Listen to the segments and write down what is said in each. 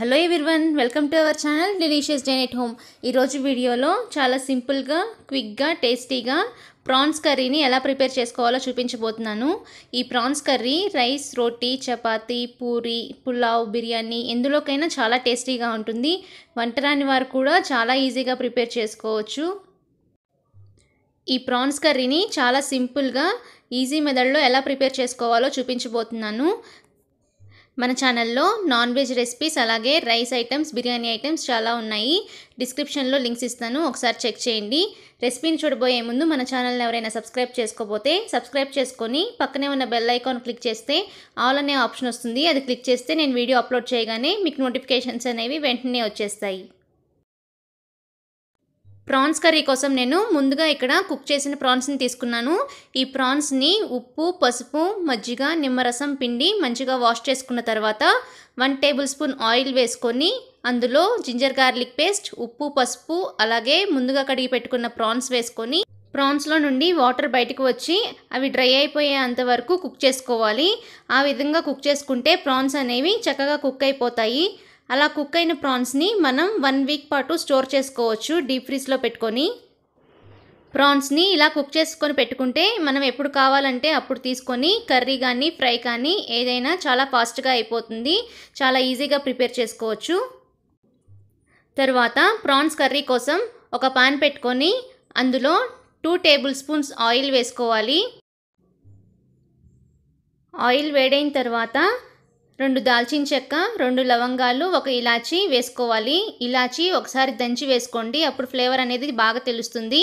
hello everyone welcome to our channel Delicious Dine at Home ఈరోజు వీడియోలో చాలా సింపుల్గా క్విక్గా టేస్టీగా ప్రాన్స్ కర్రీని ఎలా ప్రిపేర్ చేసుకోవాలో చూపించబోతున్నాను ఈ prawns curry rice roti chapati puri pulao biryani ఎందులోకైనా చాలా టేస్టీగా ఉంటుంది వంటరాని వారు కూడా చాలా ఈజీగా ప్రిపేర్ చేసుకోవచ్చు ఈ ప్రాన్స్ కర్రీని చాలా సింపుల్గా ఈజీ మెథడ్లో ఎలా ప్రిపేర్ చేసుకోవాలో చూపించబోతున్నాను మన ఛానల్లో నాన్ వెజ్ రెసిపీస్ అలాగే రైస్ ఐటమ్స్ బిర్యానీ ఐటమ్స్ చాలా ఉన్నాయి డిస్క్రిప్షన్లో లింక్స్ ఇస్తాను ఒకసారి చెక్ చేయండి రెసిపీని చూడబోయే ముందు మన ఛానల్ని ఎవరైనా సబ్స్క్రైబ్ చేసుకోబోతే సబ్స్క్రైబ్ చేసుకొని పక్కనే ఉన్న బెల్ ఐకాన్ క్లిక్ చేస్తే ఆల్ అనే ఆప్షన్ వస్తుంది అది క్లిక్ చేస్తే నేను వీడియో అప్లోడ్ చేయగానే మీకు నోటిఫికేషన్స్ అనేవి వెంటనే వచ్చేస్తాయి ప్రాన్స్ కర్రీ కోసం నేను ముందుగా ఇక్కడ కుక్ చేసిన ప్రాన్స్ని తీసుకున్నాను ఈ ప్రాన్స్ని ఉప్పు పసుపు మజ్జిగ నిమ్మరసం పిండి మంచిగా వాష్ చేసుకున్న తర్వాత వన్ టేబుల్ స్పూన్ ఆయిల్ వేసుకొని అందులో జింజర్ గార్లిక్ పేస్ట్ ఉప్పు పసుపు అలాగే ముందుగా కడిగి పెట్టుకున్న ప్రాన్స్ వేసుకొని ప్రాన్స్లో నుండి వాటర్ బయటకు వచ్చి అవి డ్రై అయిపోయేంత వరకు కుక్ చేసుకోవాలి ఆ విధంగా కుక్ చేసుకుంటే ప్రాన్స్ అనేవి చక్కగా కుక్ అయిపోతాయి అలా కుక్ అయిన ప్రాన్స్ని మనం వన్ వీక్ పాటు స్టోర్ చేసుకోవచ్చు డీప్ ఫ్రీజ్లో పెట్టుకొని ప్రాన్స్ని ఇలా కుక్ చేసుకొని పెట్టుకుంటే మనం ఎప్పుడు కావాలంటే అప్పుడు తీసుకొని కర్రీ కానీ ఫ్రై కానీ ఏదైనా చాలా ఫాస్ట్గా అయిపోతుంది చాలా ఈజీగా ప్రిపేర్ చేసుకోవచ్చు తర్వాత ప్రాన్స్ కర్రీ కోసం ఒక పాన్ పెట్టుకొని అందులో టూ టేబుల్ స్పూన్స్ ఆయిల్ వేసుకోవాలి ఆయిల్ వేడైన తర్వాత రెండు దాల్చిన చెక్క రెండు లవంగాలు ఒక ఇలాచి వేసుకోవాలి ఇలాచి ఒకసారి దంచి వేసుకోండి అప్పుడు ఫ్లేవర్ అనేది బాగా తెలుస్తుంది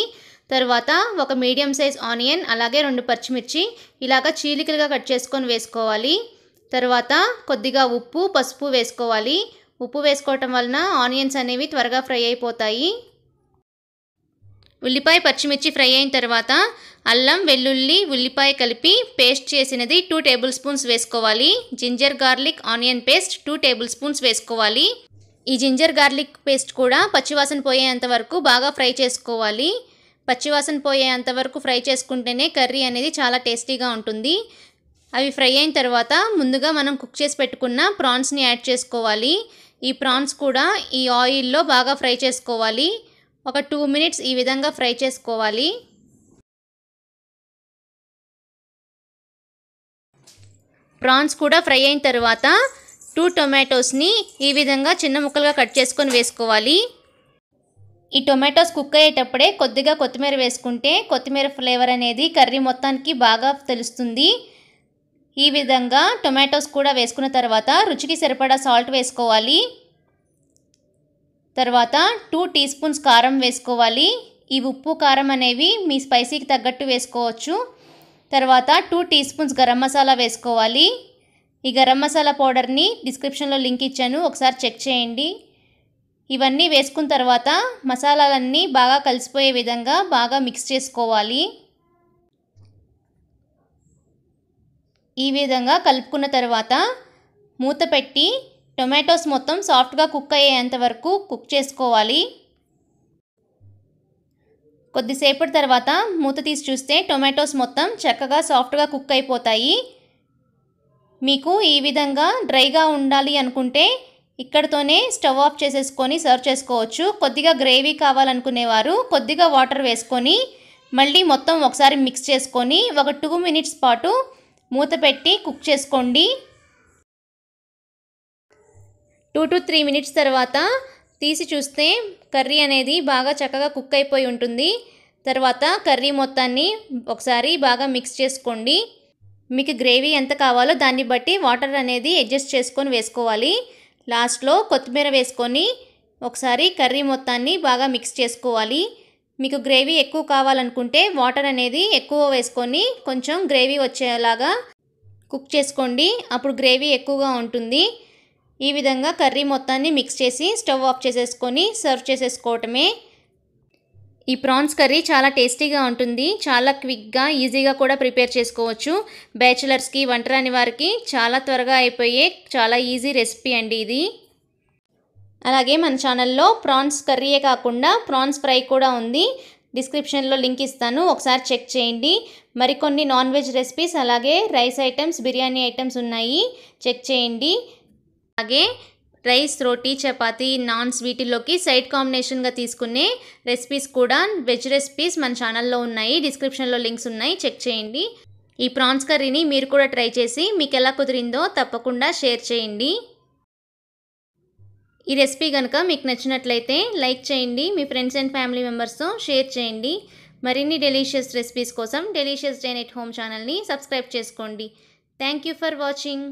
తర్వాత ఒక మీడియం సైజ్ ఆనియన్ అలాగే రెండు పచ్చిమిర్చి ఇలాగ చీలికలుగా కట్ చేసుకొని వేసుకోవాలి తర్వాత కొద్దిగా ఉప్పు పసుపు వేసుకోవాలి ఉప్పు వేసుకోవటం వలన ఆనియన్స్ అనేవి త్వరగా ఫ్రై అయిపోతాయి ఉల్లిపాయ పచ్చిమిర్చి ఫ్రై అయిన తర్వాత అల్లం వెల్లుల్లి ఉల్లిపాయ కలిపి పేస్ట్ చేసినది టూ టేబుల్ స్పూన్స్ వేసుకోవాలి ginger garlic onion paste two tablespoons వేసుకోవాలి ఈ జింజర్ గార్లిక్ పేస్ట్ కూడా పచ్చివాసన పోయేంత వరకు బాగా ఫ్రై చేసుకోవాలి పచ్చివాసన పోయేంత వరకు ఫ్రై చేసుకుంటేనే కర్రీ అనేది చాలా టేస్టీగా ఉంటుంది అవి ఫ్రై అయిన తర్వాత ముందుగా మనం కుక్ చేసి పెట్టుకున్న ప్రాన్స్ని యాడ్ చేసుకోవాలి ఈ ప్రాన్స్ కూడా ఈ ఆయిల్లో బాగా ఫ్రై చేసుకోవాలి ఒక టూ మినిట్స్ ఈ విధంగా ఫ్రై చేసుకోవాలి ప్రాన్స్ కూడా ఫ్రై అయిన తర్వాత టూ టొమాటోస్ని ఈ విధంగా చిన్న ముక్కలుగా కట్ చేసుకొని వేసుకోవాలి ఈ టొమాటోస్ కుక్ అయ్యేటప్పుడే కొద్దిగా కొత్తిమీర వేసుకుంటే కొత్తిమీర ఫ్లేవర్ అనేది కర్రీ మొత్తానికి బాగా తెలుస్తుంది ఈ విధంగా టొమాటోస్ కూడా వేసుకున్న తర్వాత రుచికి సరిపడా సాల్ట్ వేసుకోవాలి తర్వాత టూ టీ స్పూన్స్ కారం వేసుకోవాలి ఈ ఉప్పు కారం అనేవి మీ స్పైసీకి తగ్గట్టు వేసుకోవచ్చు తర్వాత two teaspoons garam masala వేసుకోవాలి ఈ గరం మసాలా పౌడర్ని డిస్క్రిప్షన్లో లింక్ ఇచ్చాను ఒకసారి చెక్ చేయండి ఇవన్నీ వేసుకున్న తర్వాత మసాలాలన్నీ బాగా కలిసిపోయే విధంగా బాగా మిక్స్ చేసుకోవాలి ఈ విధంగా కలుపుకున్న తర్వాత మూత పెట్టి టొమాటోస్ మొత్తం సాఫ్ట్గా కుక్ అయ్యేంత వరకు కుక్ చేసుకోవాలి కొద్దిసేపటి తర్వాత మూత తీసి చూస్తే టొమాటోస్ మొత్తం చక్కగా సాఫ్ట్గా కుక్ అయిపోతాయి మీకు ఈ విధంగా డ్రైగా ఉండాలి అనుకుంటే ఇక్కడతోనే స్టవ్ ఆఫ్ చేసేసుకొని సర్వ్ చేసుకోవచ్చు కొద్దిగా గ్రేవీ కావాలనుకునేవారు కొద్దిగా వాటర్ వేసుకొని మళ్ళీ మొత్తం ఒకసారి మిక్స్ చేసుకొని ఒక టూ మినిట్స్ పాటు మూత పెట్టి కుక్ చేసుకోండి టూ టు త్రీ మినిట్స్ తర్వాత తీసి చూస్తే కర్రీ అనేది బాగా చక్కగా కుక్ అయిపోయి ఉంటుంది తర్వాత కర్రీ మొత్తాన్ని ఒకసారి బాగా మిక్స్ చేసుకోండి మీకు గ్రేవీ ఎంత కావాలో దాన్ని బట్టి వాటర్ అనేది అడ్జస్ట్ చేసుకొని వేసుకోవాలి లాస్ట్లో కొత్తిమీర వేసుకొని ఒకసారి కర్రీ మొత్తాన్ని బాగా మిక్స్ చేసుకోవాలి మీకు గ్రేవీ ఎక్కువ కావాలనుకుంటే వాటర్ అనేది ఎక్కువ వేసుకొని కొంచెం గ్రేవీ వచ్చేలాగా కుక్ చేసుకోండి అప్పుడు గ్రేవీ ఎక్కువగా ఉంటుంది ఈ విధంగా కర్రీ మొత్తాన్ని మిక్స్ చేసి స్టవ్ ఆఫ్ చేసేసుకొని సర్వ్ చేసేసుకోవటమే ఈ ప్రాన్స్ కర్రీ చాలా టేస్టీగా ఉంటుంది చాలా క్విక్గా ఈజీగా కూడా ప్రిపేర్ చేసుకోవచ్చు బ్యాచిలర్స్కి వంటరాని వారికి చాలా త్వరగా అయిపోయే చాలా ఈజీ రెసిపీ అండి ఇది అలాగే మన ఛానల్లో ప్రాన్స్ కర్రీయే కాకుండా ప్రాన్స్ ఫ్రై కూడా ఉంది డిస్క్రిప్షన్లో లింక్ ఇస్తాను ఒకసారి చెక్ చేయండి మరికొన్ని నాన్ వెజ్ రెసిపీస్ అలాగే రైస్ ఐటమ్స్ బిర్యానీ ఐటమ్స్ ఉన్నాయి చెక్ చేయండి అలాగే రైస్ రోటీ చపాతీ నాన్స్ వీటిల్లోకి సైడ్ కాంబినేషన్గా తీసుకునే రెసిపీస్ కూడా వెజ్ రెసిపీస్ మన ఛానల్లో ఉన్నాయి డిస్క్రిప్షన్లో లింక్స్ ఉన్నాయి చెక్ చేయండి ఈ ప్రాన్స్ కర్రీని మీరు కూడా ట్రై చేసి మీకు ఎలా కుదిరిందో తప్పకుండా షేర్ చేయండి ఈ రెసిపీ కనుక మీకు నచ్చినట్లయితే లైక్ చేయండి మీ ఫ్రెండ్స్ అండ్ ఫ్యామిలీ మెంబర్స్తో షేర్ చేయండి మరిన్ని డెలీషియస్ రెసిపీస్ కోసం డెలీషియస్ డైన్ ఎట్ హోమ్ ఛానల్ని సబ్స్క్రైబ్ చేసుకోండి థ్యాంక్ యూ ఫర్ వాచింగ్